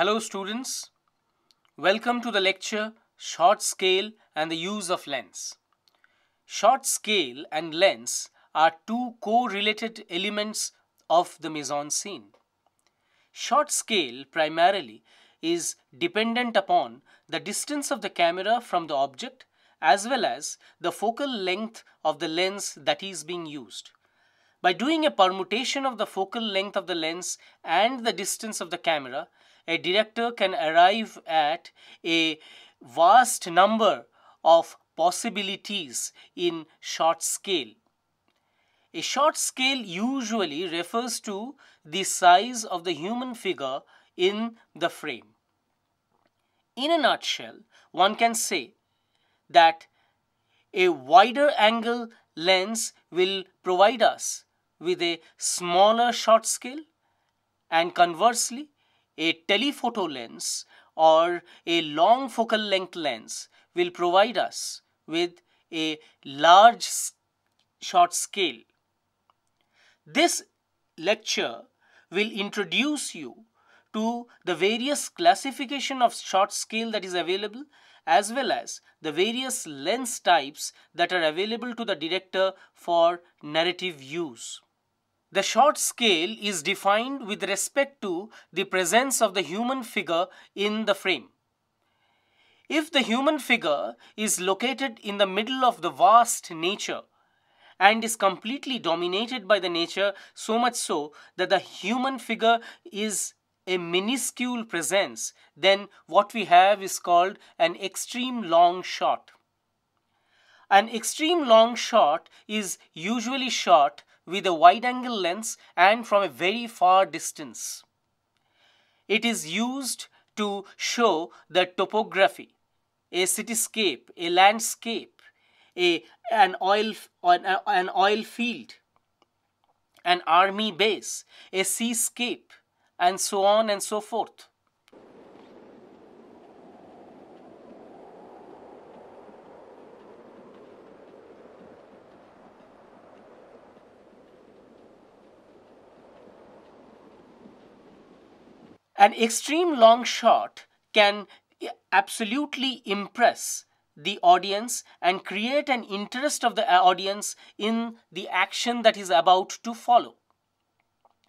Hello students, welcome to the lecture Short Scale and the Use of Lens. Short scale and lens are two correlated elements of the mise-en-scene. Short scale primarily is dependent upon the distance of the camera from the object as well as the focal length of the lens that is being used. By doing a permutation of the focal length of the lens and the distance of the camera, a director can arrive at a vast number of possibilities in short scale. A short scale usually refers to the size of the human figure in the frame. In a nutshell, one can say that a wider angle lens will provide us with a smaller short scale and conversely a telephoto lens or a long focal length lens will provide us with a large shot scale. This lecture will introduce you to the various classification of shot scale that is available as well as the various lens types that are available to the director for narrative use. The short scale is defined with respect to the presence of the human figure in the frame. If the human figure is located in the middle of the vast nature and is completely dominated by the nature so much so that the human figure is a minuscule presence, then what we have is called an extreme long shot. An extreme long shot is usually shot with a wide angle lens and from a very far distance. It is used to show the topography, a cityscape, a landscape, a, an, oil, an, an oil field, an army base, a seascape, and so on and so forth. An extreme long shot can absolutely impress the audience and create an interest of the uh, audience in the action that is about to follow.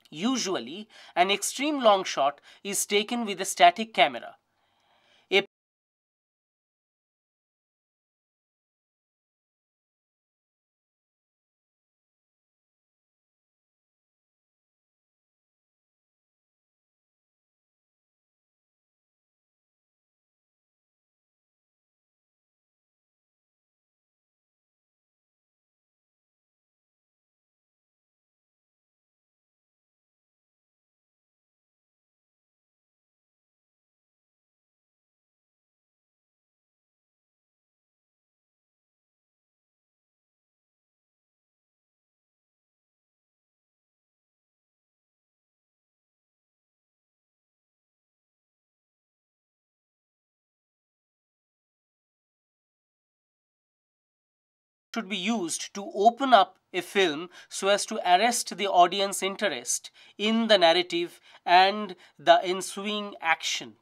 Usually, an extreme long shot is taken with a static camera should be used to open up a film so as to arrest the audience interest in the narrative and the ensuing action.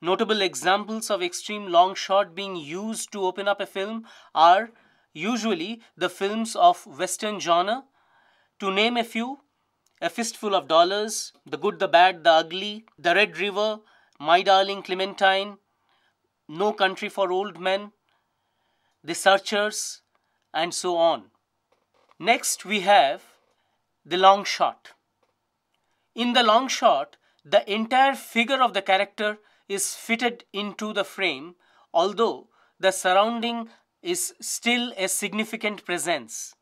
Notable examples of extreme long shot being used to open up a film are usually the films of western genre. To name a few, A Fistful of Dollars, The Good, the Bad, the Ugly, The Red River, My Darling Clementine, No Country for Old Men, the searchers, and so on. Next, we have the long shot. In the long shot, the entire figure of the character is fitted into the frame, although the surrounding is still a significant presence.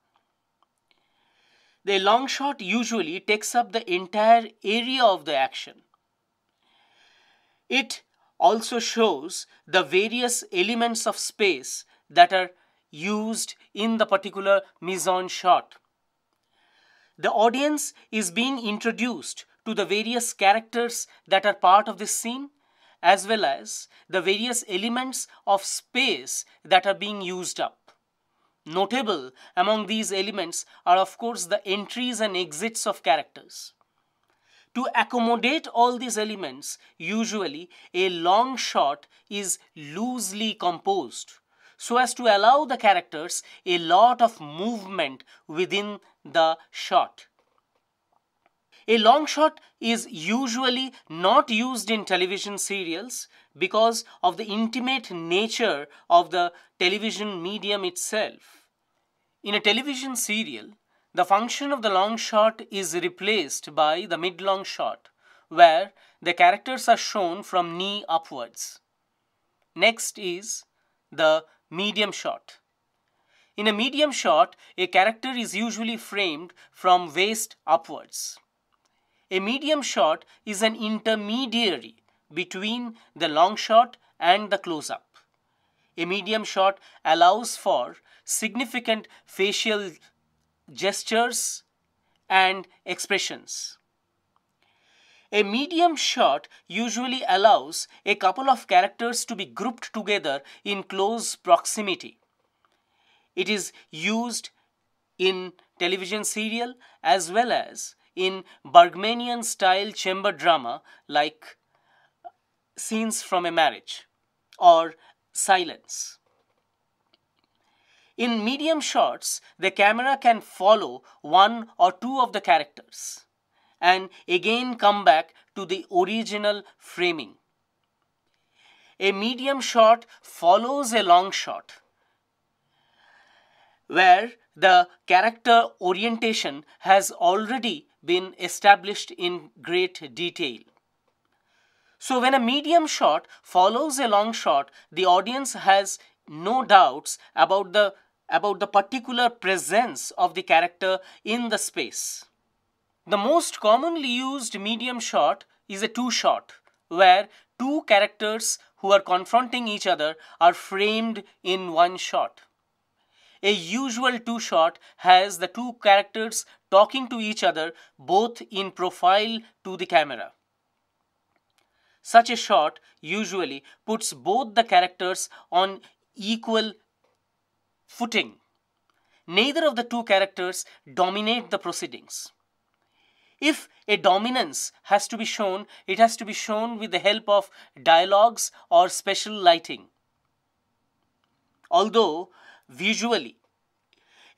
The long shot usually takes up the entire area of the action. It also shows the various elements of space that are used in the particular mise en shot. The audience is being introduced to the various characters that are part of this scene as well as the various elements of space that are being used up. Notable among these elements are of course the entries and exits of characters. To accommodate all these elements, usually a long shot is loosely composed so as to allow the characters a lot of movement within the shot. A long shot is usually not used in television serials because of the intimate nature of the television medium itself. In a television serial, the function of the long shot is replaced by the mid-long shot, where the characters are shown from knee upwards. Next is the medium shot. In a medium shot, a character is usually framed from waist upwards. A medium shot is an intermediary between the long shot and the close-up. A medium shot allows for significant facial gestures and expressions. A medium shot usually allows a couple of characters to be grouped together in close proximity. It is used in television serial as well as in Bergmanian style chamber drama like Scenes from a Marriage or Silence. In medium shots, the camera can follow one or two of the characters and again come back to the original framing. A medium shot follows a long shot where the character orientation has already been established in great detail. So when a medium shot follows a long shot, the audience has no doubts about the about the particular presence of the character in the space. The most commonly used medium shot is a two shot, where two characters who are confronting each other are framed in one shot. A usual two shot has the two characters talking to each other both in profile to the camera. Such a shot usually puts both the characters on equal footing. Neither of the two characters dominate the proceedings. If a dominance has to be shown, it has to be shown with the help of dialogues or special lighting. Although visually,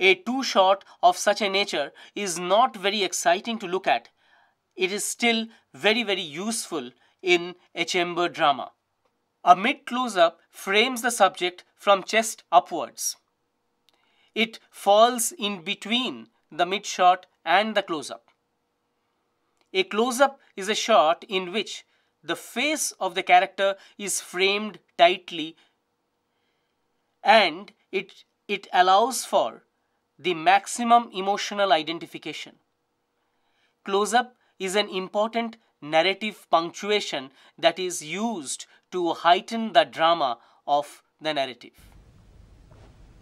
a two shot of such a nature is not very exciting to look at, it is still very, very useful in a chamber drama. A mid close up frames the subject from chest upwards. It falls in between the mid shot and the close up. A close-up is a shot in which the face of the character is framed tightly and it, it allows for the maximum emotional identification. Close-up is an important narrative punctuation that is used to heighten the drama of the narrative.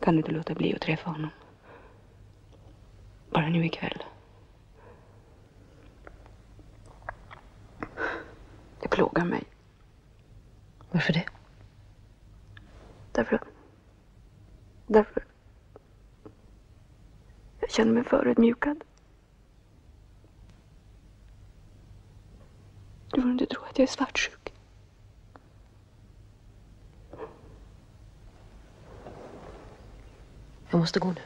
Kan du låta bli att träffa honom? Bara nu ikväll. Det plågar mig. Varför det? Därför... Därför... Jag känner mig förödmjukad. Du får inte tro att jag är svartsjuk. Jag måste gå nu.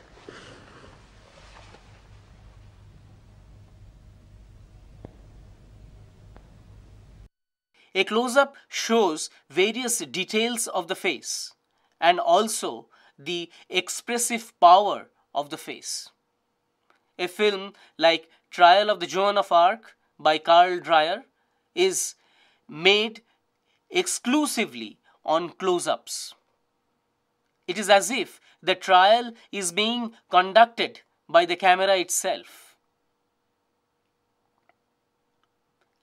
A close-up shows various details of the face and also the expressive power of the face. A film like Trial of the Joan of Arc by Carl Dreyer is made exclusively on close-ups. It is as if the trial is being conducted by the camera itself.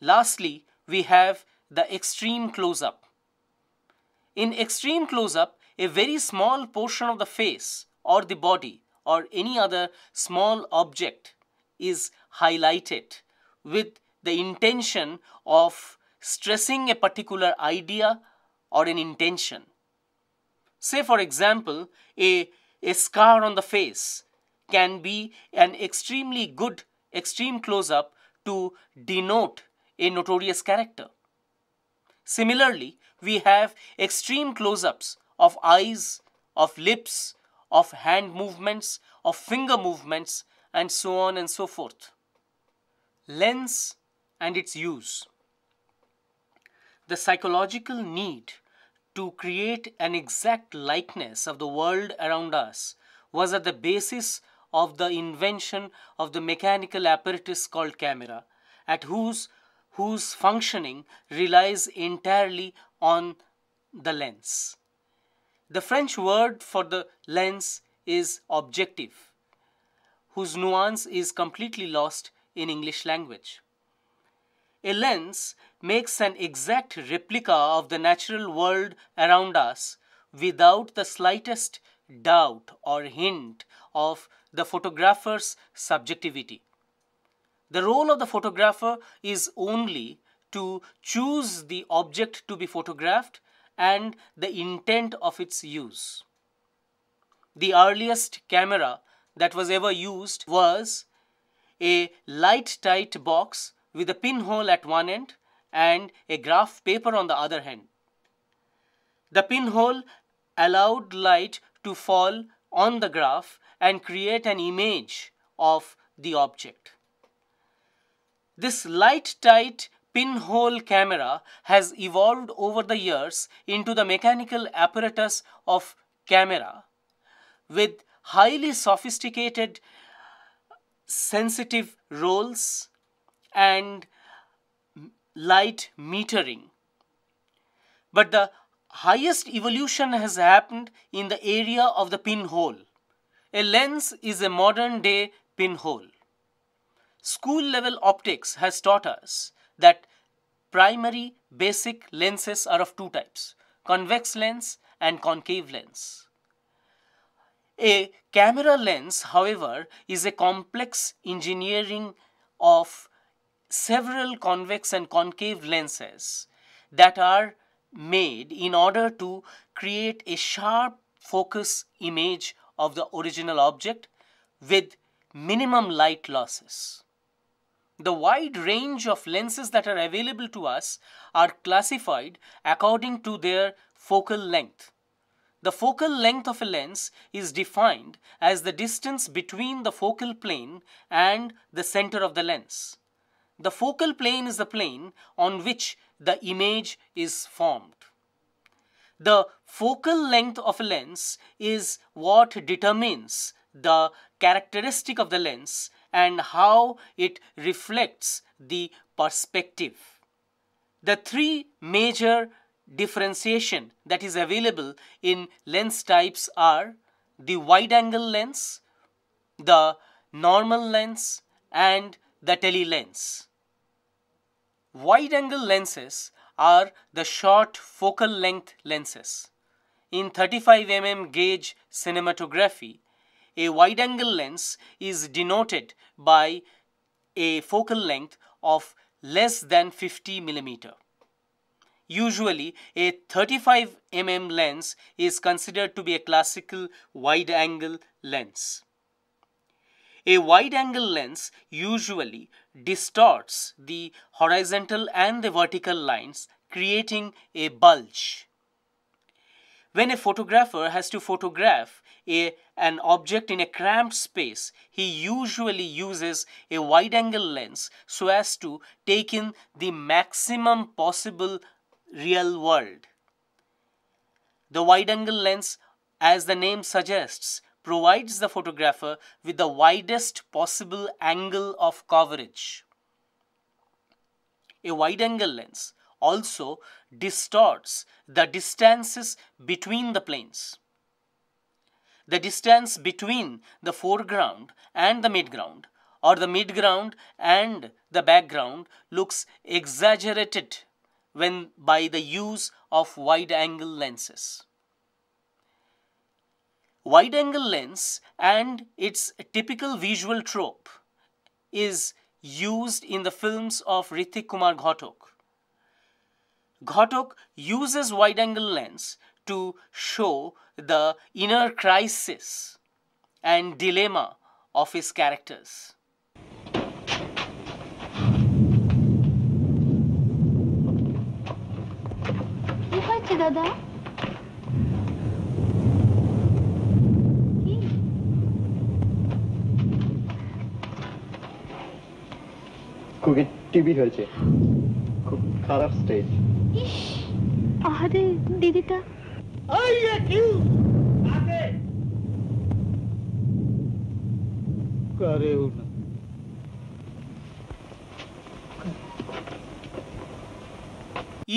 Lastly, we have the extreme close-up. In extreme close-up, a very small portion of the face or the body or any other small object is highlighted with the intention of stressing a particular idea or an intention. Say for example, a, a scar on the face can be an extremely good extreme close-up to denote a notorious character. Similarly, we have extreme close-ups of eyes, of lips, of hand movements, of finger movements and so on and so forth. Lens and its use. The psychological need to create an exact likeness of the world around us was at the basis of the invention of the mechanical apparatus called camera, at whose whose functioning relies entirely on the lens. The French word for the lens is objective, whose nuance is completely lost in English language. A lens makes an exact replica of the natural world around us without the slightest doubt or hint of the photographer's subjectivity. The role of the photographer is only to choose the object to be photographed and the intent of its use. The earliest camera that was ever used was a light-tight box with a pinhole at one end and a graph paper on the other hand. The pinhole allowed light to fall on the graph and create an image of the object. This light tight pinhole camera has evolved over the years into the mechanical apparatus of camera with highly sophisticated sensitive rolls and light metering. But the highest evolution has happened in the area of the pinhole. A lens is a modern day pinhole. School level optics has taught us that primary basic lenses are of two types, convex lens and concave lens. A camera lens, however, is a complex engineering of several convex and concave lenses that are made in order to create a sharp focus image of the original object with minimum light losses. The wide range of lenses that are available to us are classified according to their focal length. The focal length of a lens is defined as the distance between the focal plane and the center of the lens. The focal plane is the plane on which the image is formed. The focal length of a lens is what determines the characteristic of the lens and how it reflects the perspective. The three major differentiation that is available in lens types are the wide angle lens, the normal lens and the tele lens. Wide angle lenses are the short focal length lenses. In 35mm gauge cinematography, a wide angle lens is denoted by a focal length of less than 50 millimeter. Usually, a 35 mm lens is considered to be a classical wide angle lens. A wide angle lens usually distorts the horizontal and the vertical lines creating a bulge. When a photographer has to photograph a, an object in a cramped space, he usually uses a wide-angle lens so as to take in the maximum possible real world. The wide-angle lens, as the name suggests, provides the photographer with the widest possible angle of coverage. A wide-angle lens also distorts the distances between the planes. The distance between the foreground and the midground or the midground and the background looks exaggerated when by the use of wide angle lenses. Wide angle lens and its typical visual trope is used in the films of Ritik Kumar Ghatok. Ghatok uses wide angle lens to show the inner crisis and dilemma of his characters. দাদা খুবই TV হয়েছে খুব খারাপ stage ইস আরে দিদিটা করে না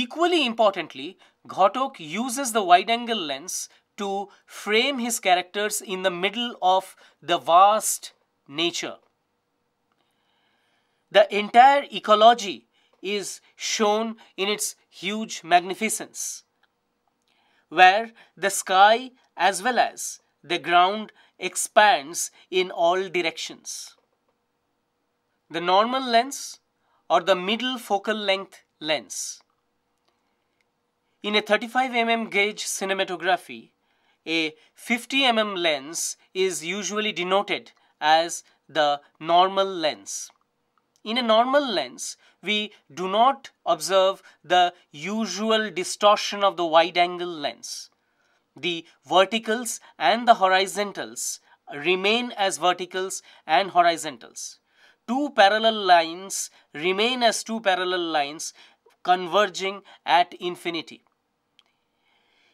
Equally importantly, Ghatok uses the wide angle lens to frame his characters in the middle of the vast nature. The entire ecology is shown in its huge magnificence, where the sky as well as the ground expands in all directions. The normal lens or the middle focal length lens. In a 35 mm gauge cinematography, a 50 mm lens is usually denoted as the normal lens in a normal lens, we do not observe the usual distortion of the wide angle lens. The verticals and the horizontals remain as verticals and horizontals. Two parallel lines remain as two parallel lines converging at infinity.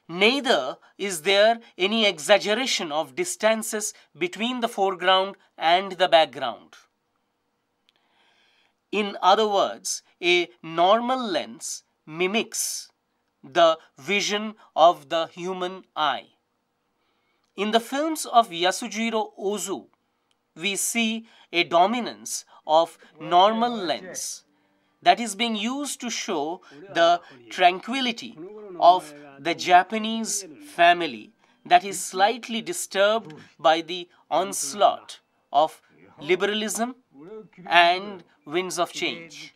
Neither is there any exaggeration of distances between the foreground and the background. In other words, a normal lens mimics the vision of the human eye. In the films of Yasujiro Ozu, we see a dominance of normal lens that is being used to show the tranquility of the Japanese family that is slightly disturbed by the onslaught of liberalism and winds of change.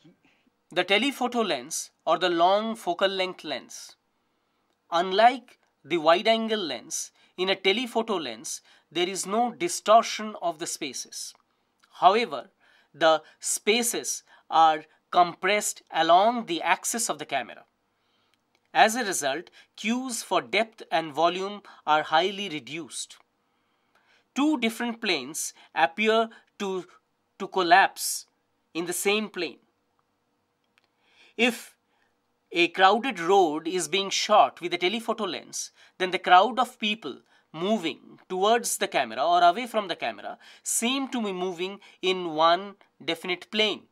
The telephoto lens or the long focal length lens. Unlike the wide angle lens, in a telephoto lens, there is no distortion of the spaces. However, the spaces are compressed along the axis of the camera. As a result, cues for depth and volume are highly reduced. Two different planes appear to to collapse in the same plane. If a crowded road is being shot with a telephoto lens, then the crowd of people moving towards the camera or away from the camera seem to be moving in one definite plane.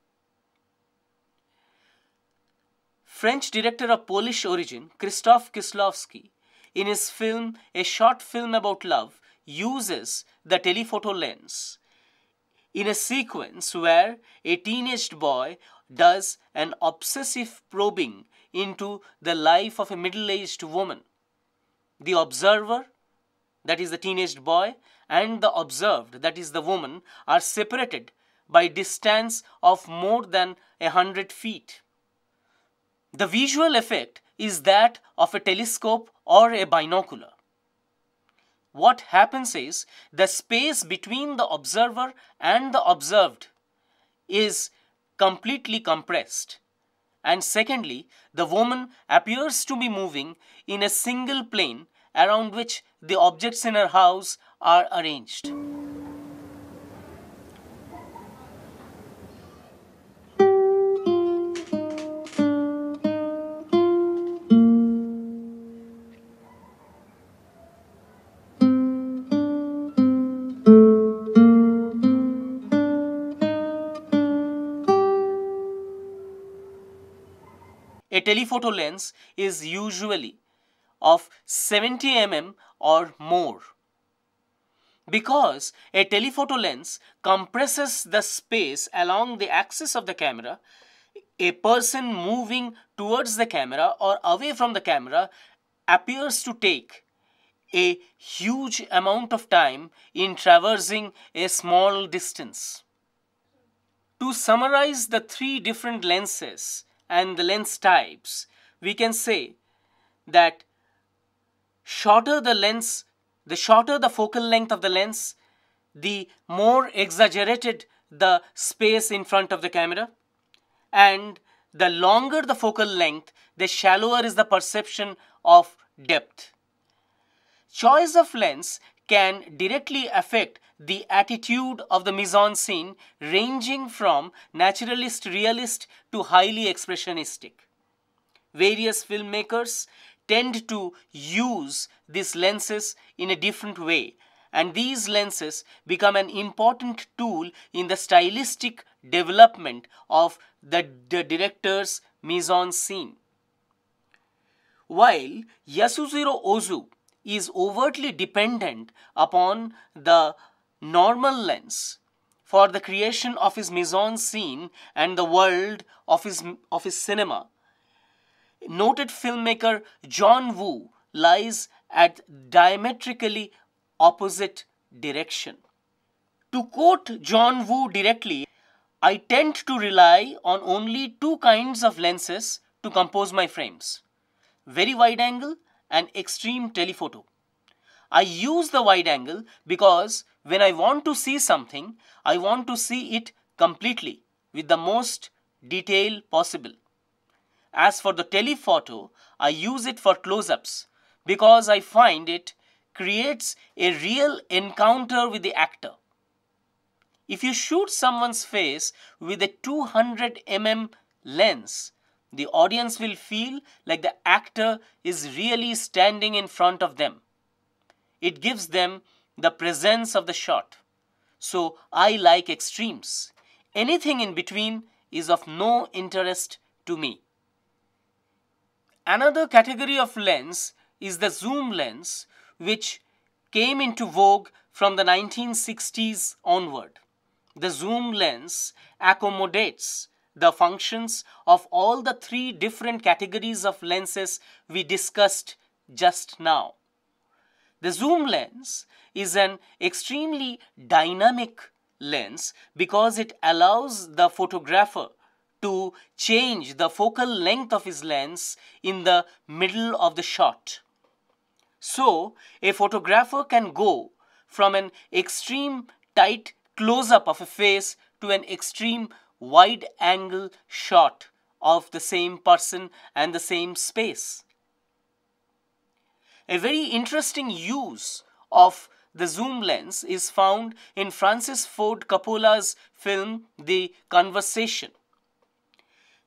French director of Polish origin, Krzysztof Kieslowski, in his film A Short Film About Love, uses the telephoto lens in a sequence where a teenaged boy does an obsessive probing into the life of a middle-aged woman. The observer, that is the teenaged boy, and the observed, that is the woman, are separated by distance of more than a hundred feet. The visual effect is that of a telescope or a binocular what happens is the space between the observer and the observed is completely compressed. And secondly, the woman appears to be moving in a single plane around which the objects in her house are arranged. telephoto lens is usually of 70 mm or more. Because a telephoto lens compresses the space along the axis of the camera, a person moving towards the camera or away from the camera appears to take a huge amount of time in traversing a small distance. To summarize the three different lenses and the lens types, we can say that shorter the lens, the shorter the focal length of the lens, the more exaggerated the space in front of the camera and the longer the focal length, the shallower is the perception of depth. Choice of lens can directly affect the attitude of the mise-en-scene ranging from naturalist realist to highly expressionistic. Various filmmakers tend to use these lenses in a different way and these lenses become an important tool in the stylistic development of the, the director's mise-en-scene. While Yasujiro Ozu is overtly dependent upon the normal lens for the creation of his mise scene and the world of his, of his cinema. Noted filmmaker John Woo lies at diametrically opposite direction. To quote John Woo directly, I tend to rely on only two kinds of lenses to compose my frames very wide angle an extreme telephoto. I use the wide angle because when I want to see something, I want to see it completely with the most detail possible. As for the telephoto, I use it for close-ups because I find it creates a real encounter with the actor. If you shoot someone's face with a 200 mm lens, the audience will feel like the actor is really standing in front of them. It gives them the presence of the shot. So I like extremes. Anything in between is of no interest to me. Another category of lens is the zoom lens, which came into vogue from the 1960s onward. The zoom lens accommodates the functions of all the three different categories of lenses we discussed just now. The zoom lens is an extremely dynamic lens because it allows the photographer to change the focal length of his lens in the middle of the shot. So, a photographer can go from an extreme tight close-up of a face to an extreme wide angle shot of the same person and the same space. A very interesting use of the zoom lens is found in Francis Ford Coppola's film The Conversation.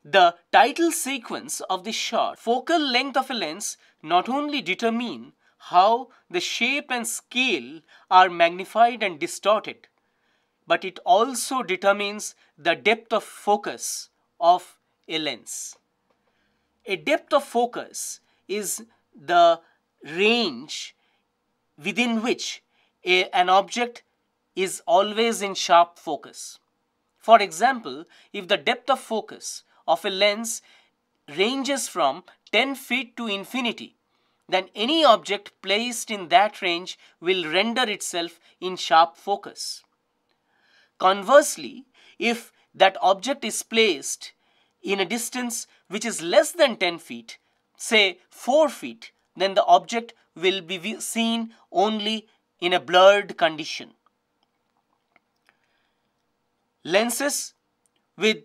The title sequence of the shot, focal length of a lens not only determine how the shape and scale are magnified and distorted, but it also determines the depth of focus of a lens. A depth of focus is the range within which a, an object is always in sharp focus. For example, if the depth of focus of a lens ranges from 10 feet to infinity, then any object placed in that range will render itself in sharp focus. Conversely, if that object is placed in a distance which is less than 10 feet, say 4 feet, then the object will be seen only in a blurred condition. Lenses with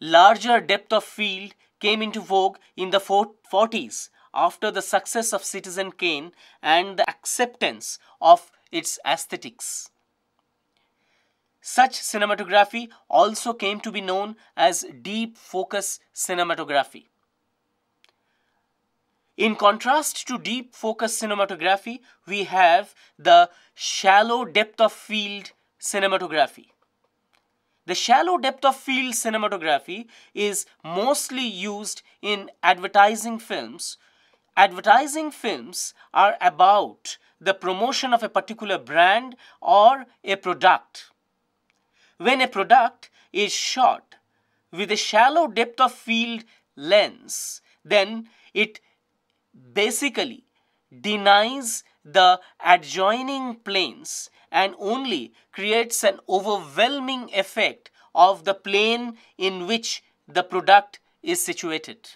larger depth of field came into vogue in the 40s after the success of Citizen Kane and the acceptance of its aesthetics. Such cinematography also came to be known as deep focus cinematography. In contrast to deep focus cinematography, we have the shallow depth of field cinematography. The shallow depth of field cinematography is mostly used in advertising films. Advertising films are about the promotion of a particular brand or a product when a product is shot with a shallow depth of field lens, then it basically denies the adjoining planes and only creates an overwhelming effect of the plane in which the product is situated.